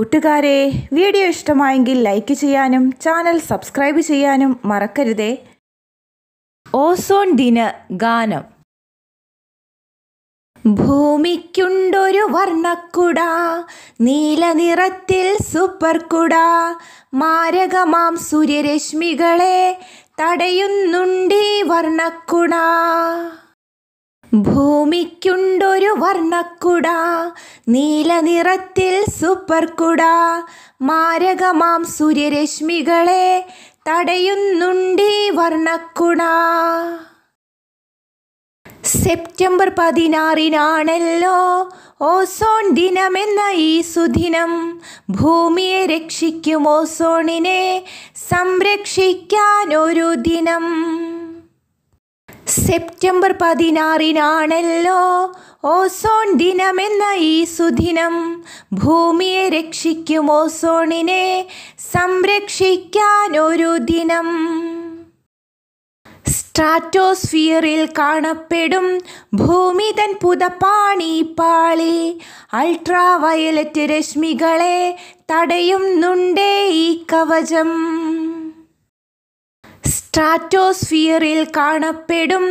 കൂട്ടുകാരെ വീഡിയോ ഇഷ്ടമായെങ്കിൽ ലൈക്ക് ചെയ്യാനും ചാനൽ സബ്സ്ക്രൈബ് ചെയ്യാനും മറക്കരുതേ ഓസോൺ ദിന ഗാനം ഭൂമിക്കുണ്ടൊരു വർണ്ണക്കുട നീല നിറത്തിൽ സൂപ്പർ കുട മാരകമാം സൂര്യരശ്മികളെ തടയുന്നുണ്ടീ വർണ്ണക്കുട ഭൂമിക്കുണ്ടൊരു വർണ്ണക്കുട നീലനിറത്തിൽ സൂപ്പർക്കുട മാരകമാം സൂര്യരശ്മികളെ തടയുന്നുണ്ടീ വർണ്ണക്കുട സെപ്റ്റംബർ പതിനാറിനാണല്ലോ ഓസോൺ ദിനമെന്ന ഈ സുദിനം ഭൂമിയെ രക്ഷിക്കും ഓസോണിനെ സംരക്ഷിക്കാൻ ഒരു ദിനം സെപ്റ്റംബർ പതിനാറിനാണല്ലോ ഓസോൺ ദിനമെന്ന ഈ സുദിനം ഭൂമിയെ രക്ഷിക്കും ഓസോണിനെ സംരക്ഷിക്കാൻ ഒരു ദിനം സ്ട്രാറ്റോസ്ഫിയറിൽ കാണപ്പെടും ഭൂമി തൻ പുതപ്പാണി പാളി അൾട്രാ വയലറ്റ് രശ്മികളെ തടയുന്നുണ്ടേ ഈ കവചം സ്ട്രാറ്റോസ്ഫിയറിൽ കാണപ്പെടും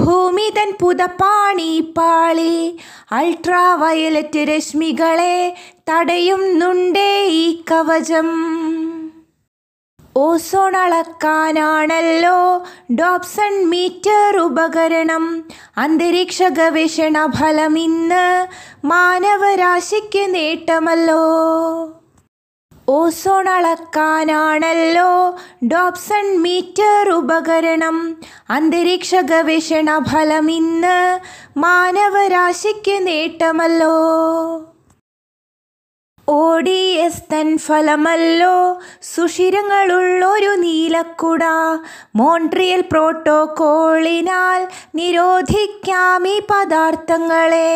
ഭൂമി തൻ പുതപ്പാണി പാളി അൾട്രാ വയലറ്റ് രശ്മികളെ തടയുന്നുണ്ടേ ഈ കവചം ഓസോൺ അളക്കാനാണല്ലോ ഡോപ്സൺ മീറ്റർ ഉപകരണം അന്തരീക്ഷ ഗവേഷണ ഫലം ഇന്ന് മാനവരാശിക്ക് നേട്ടമല്ലോ ഓസോൺ അളക്കാനാണല്ലോ ഡോപ്സൺ മീറ്റർ ഉപകരണം അന്തരീക്ഷ ഗവേഷണ ഫലം ഇന്ന് മാനവരാശിക്ക് നേട്ടമല്ലോ ഓടി എസ് തൻ ഫലമല്ലോ സുഷിരങ്ങളുള്ളൊരു നീലക്കുട മോൺട്രിയൽ പ്രോട്ടോകോളിനാൽ നിരോധിക്കാം ഈ പദാർത്ഥങ്ങളെ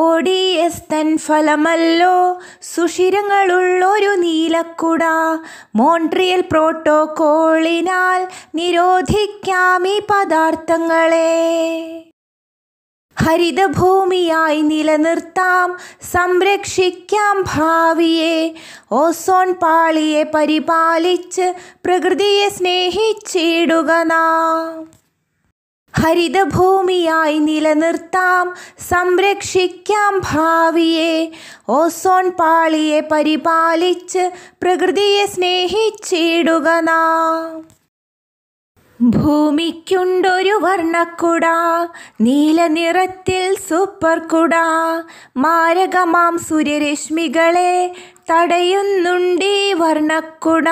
ഓടിയസ്തൻ ഫലമല്ലോ സുഷിരങ്ങളുള്ളൊരു നീലക്കുട മോൺട്രിയൽ പ്രോട്ടോകോളിനാൽ നിരോധിക്കാം ഈ പദാർത്ഥങ്ങളെ ഹരിതഭൂമിയായി നിലനിർത്താം സംരക്ഷിക്കാം ഭാവിയെ ഓസോൺ പാളിയെ പരിപാലിച്ച് പ്രകൃതിയെ സ്നേഹിച്ചിടുക നാം ഹരിതഭൂമിയായി നിലനിർത്താം സംരക്ഷിക്കാം ഭാവിയെ ഓസോൺ പാളിയെ പരിപാലിച്ച് പ്രകൃതിയെ സ്നേഹിച്ചിടുക നാം ഭൂമിക്കുണ്ടൊരു വർണ്ണക്കുട നീല നിറത്തിൽ സൂപ്പർ കുട മാരകമാം സൂര്യരശ്മികളെ തടയുന്നുണ്ടീ വർണ്ണക്കുട